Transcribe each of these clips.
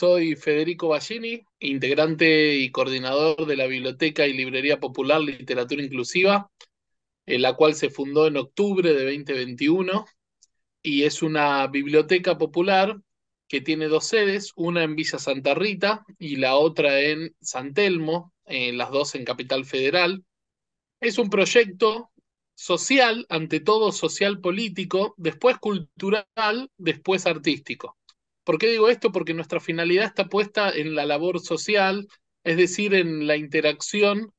soy Federico Ballini, integrante y coordinador de la Biblioteca y Librería Popular Literatura Inclusiva, en eh, la cual se fundó en octubre de 2021 y es una biblioteca popular que tiene dos sedes, una en Villa Santa Rita y la otra en San Telmo, eh, las dos en Capital Federal. Es un proyecto social, ante todo social político, después cultural, después artístico. ¿Por qué digo esto? Porque nuestra finalidad está puesta en la labor social, es decir, en la interacción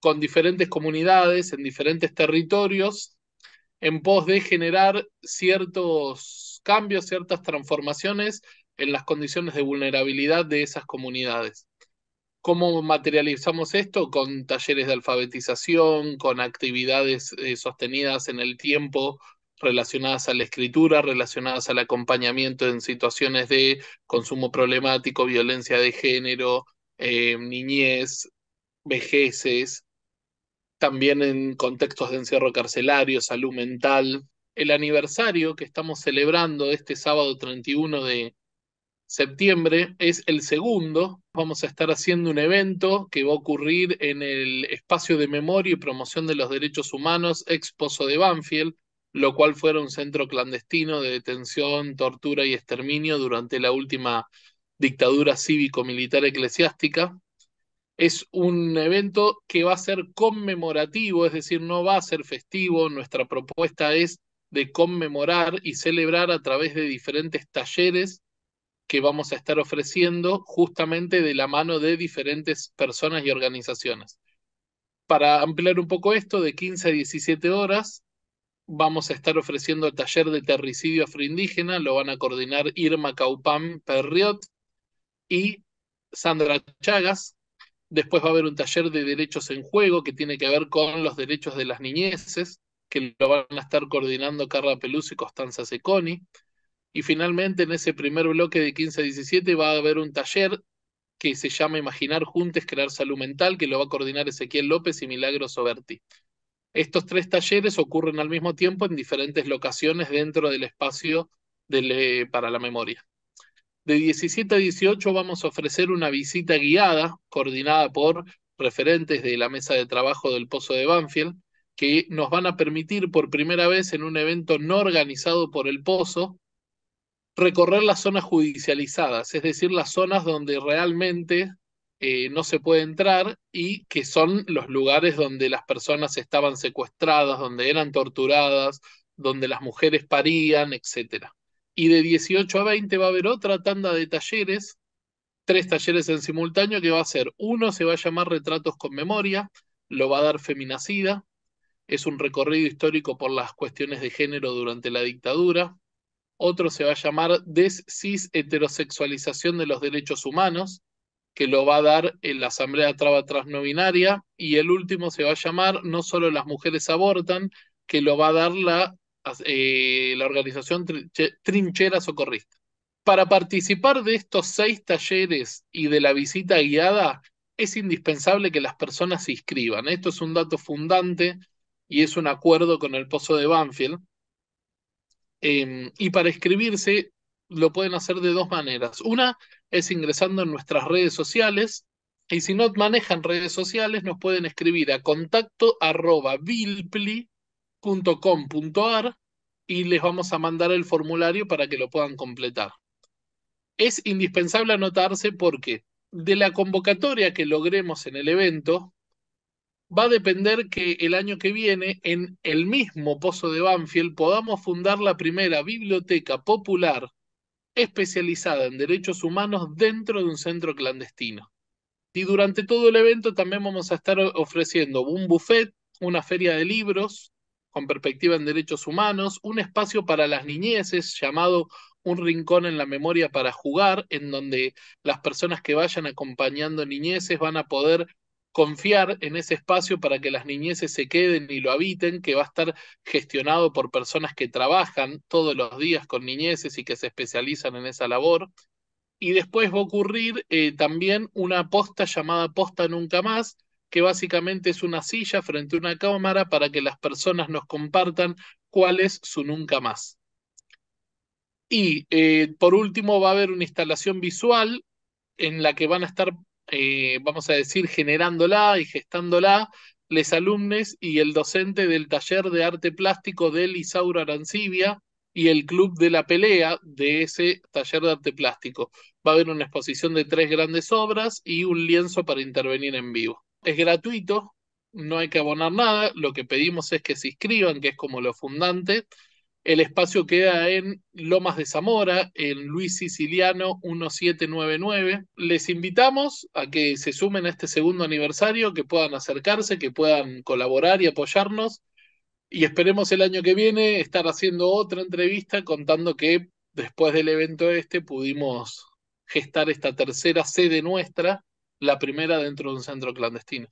con diferentes comunidades, en diferentes territorios, en pos de generar ciertos cambios, ciertas transformaciones en las condiciones de vulnerabilidad de esas comunidades. ¿Cómo materializamos esto? Con talleres de alfabetización, con actividades eh, sostenidas en el tiempo relacionadas a la escritura, relacionadas al acompañamiento en situaciones de consumo problemático, violencia de género, eh, niñez, vejeces, también en contextos de encierro carcelario, salud mental. El aniversario que estamos celebrando este sábado 31 de septiembre es el segundo. Vamos a estar haciendo un evento que va a ocurrir en el espacio de memoria y promoción de los derechos humanos Exposo de Banfield lo cual fuera un centro clandestino de detención, tortura y exterminio durante la última dictadura cívico-militar eclesiástica. Es un evento que va a ser conmemorativo, es decir, no va a ser festivo. Nuestra propuesta es de conmemorar y celebrar a través de diferentes talleres que vamos a estar ofreciendo justamente de la mano de diferentes personas y organizaciones. Para ampliar un poco esto, de 15 a 17 horas vamos a estar ofreciendo el taller de terricidio afroindígena, lo van a coordinar Irma Caupán Perriot y Sandra Chagas. Después va a haber un taller de derechos en juego que tiene que ver con los derechos de las niñeces, que lo van a estar coordinando Carla Peluz y Constanza Seconi. Y finalmente, en ese primer bloque de 15 a 17, va a haber un taller que se llama Imaginar Juntes, Crear Salud Mental, que lo va a coordinar Ezequiel López y Milagros Oberti. Estos tres talleres ocurren al mismo tiempo en diferentes locaciones dentro del espacio eh, para la memoria. De 17 a 18 vamos a ofrecer una visita guiada coordinada por referentes de la mesa de trabajo del Pozo de Banfield, que nos van a permitir por primera vez en un evento no organizado por el Pozo recorrer las zonas judicializadas, es decir, las zonas donde realmente eh, no se puede entrar y que son los lugares donde las personas estaban secuestradas, donde eran torturadas, donde las mujeres parían, etcétera. Y de 18 a 20 va a haber otra tanda de talleres, tres talleres en simultáneo que va a ser, uno se va a llamar Retratos con Memoria, lo va a dar Feminacida, es un recorrido histórico por las cuestiones de género durante la dictadura, otro se va a llamar Des-Cis-Heterosexualización de los Derechos Humanos, que lo va a dar la Asamblea Traba Transnobinaria, y el último se va a llamar No solo las mujeres abortan, que lo va a dar la, eh, la organización Trinchera Socorrista. Para participar de estos seis talleres y de la visita guiada, es indispensable que las personas se inscriban. Esto es un dato fundante y es un acuerdo con el Pozo de Banfield. Em, y para inscribirse lo pueden hacer de dos maneras. Una es ingresando en nuestras redes sociales y si no manejan redes sociales nos pueden escribir a contacto arroba .ar y les vamos a mandar el formulario para que lo puedan completar. Es indispensable anotarse porque de la convocatoria que logremos en el evento va a depender que el año que viene en el mismo Pozo de Banfield podamos fundar la primera biblioteca popular especializada en derechos humanos dentro de un centro clandestino. Y durante todo el evento también vamos a estar ofreciendo un buffet, una feria de libros con perspectiva en derechos humanos, un espacio para las niñeces llamado un rincón en la memoria para jugar, en donde las personas que vayan acompañando niñeces van a poder confiar en ese espacio para que las niñeces se queden y lo habiten, que va a estar gestionado por personas que trabajan todos los días con niñeces y que se especializan en esa labor. Y después va a ocurrir eh, también una posta llamada Posta Nunca Más, que básicamente es una silla frente a una cámara para que las personas nos compartan cuál es su Nunca Más. Y eh, por último va a haber una instalación visual en la que van a estar eh, vamos a decir, generándola y gestándola, les alumnos y el docente del taller de arte plástico del Isauro Arancibia y el club de la pelea de ese taller de arte plástico. Va a haber una exposición de tres grandes obras y un lienzo para intervenir en vivo. Es gratuito, no hay que abonar nada, lo que pedimos es que se inscriban, que es como lo fundante, el espacio queda en Lomas de Zamora, en Luis Siciliano 1799. Les invitamos a que se sumen a este segundo aniversario, que puedan acercarse, que puedan colaborar y apoyarnos. Y esperemos el año que viene estar haciendo otra entrevista contando que después del evento este pudimos gestar esta tercera sede nuestra, la primera dentro de un centro clandestino.